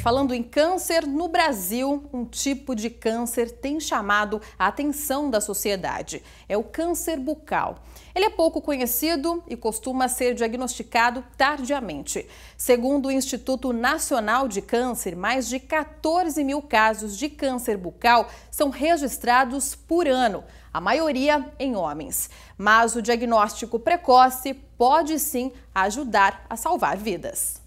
falando em câncer, no Brasil, um tipo de câncer tem chamado a atenção da sociedade. É o câncer bucal. Ele é pouco conhecido e costuma ser diagnosticado tardiamente. Segundo o Instituto Nacional de Câncer, mais de 14 mil casos de câncer bucal são registrados por ano, a maioria em homens. Mas o diagnóstico precoce pode sim ajudar a salvar vidas.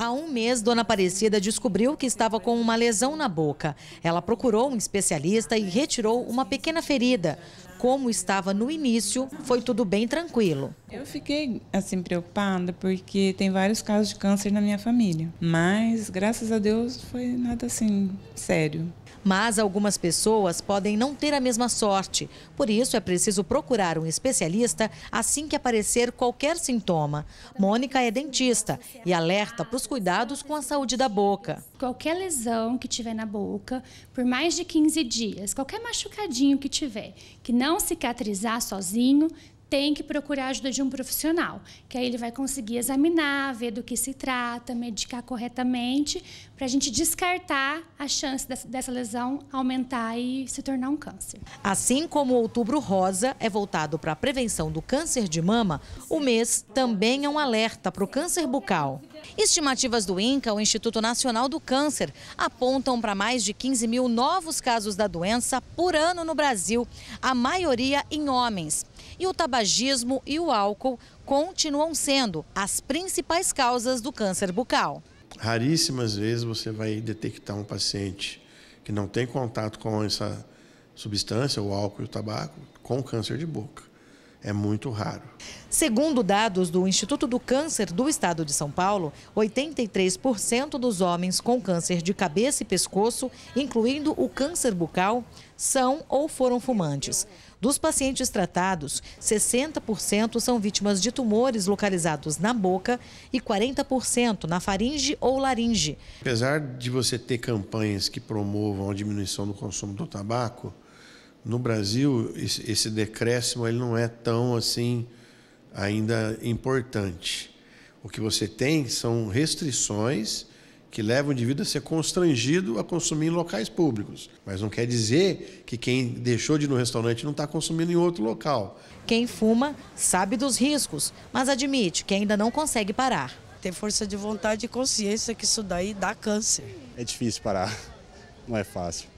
Há um mês, Dona Aparecida descobriu que estava com uma lesão na boca. Ela procurou um especialista e retirou uma pequena ferida como estava no início, foi tudo bem tranquilo. Eu fiquei assim preocupada porque tem vários casos de câncer na minha família, mas graças a Deus foi nada assim sério. Mas algumas pessoas podem não ter a mesma sorte. Por isso, é preciso procurar um especialista assim que aparecer qualquer sintoma. Mônica é dentista e alerta para os cuidados com a saúde da boca. Qualquer lesão que tiver na boca, por mais de 15 dias, qualquer machucadinho que tiver, que não não cicatrizar sozinho, tem que procurar a ajuda de um profissional, que aí ele vai conseguir examinar, ver do que se trata, medicar corretamente, para a gente descartar a chance dessa lesão aumentar e se tornar um câncer. Assim como o Outubro Rosa é voltado para a prevenção do câncer de mama, o mês também é um alerta para o câncer bucal. Estimativas do INCA, o Instituto Nacional do Câncer, apontam para mais de 15 mil novos casos da doença por ano no Brasil, a maioria em homens. E o tabagismo e o álcool continuam sendo as principais causas do câncer bucal. Raríssimas vezes você vai detectar um paciente que não tem contato com essa substância, o álcool e o tabaco, com câncer de boca é muito raro. Segundo dados do Instituto do Câncer do Estado de São Paulo, 83% dos homens com câncer de cabeça e pescoço, incluindo o câncer bucal, são ou foram fumantes. Dos pacientes tratados, 60% são vítimas de tumores localizados na boca e 40% na faringe ou laringe. Apesar de você ter campanhas que promovam a diminuição do consumo do tabaco, no Brasil, esse decréscimo ele não é tão assim ainda importante. O que você tem são restrições que levam o indivíduo a ser constrangido a consumir em locais públicos. Mas não quer dizer que quem deixou de ir no restaurante não está consumindo em outro local. Quem fuma sabe dos riscos, mas admite que ainda não consegue parar. Ter força de vontade e consciência que isso daí dá câncer. É difícil parar, não é fácil.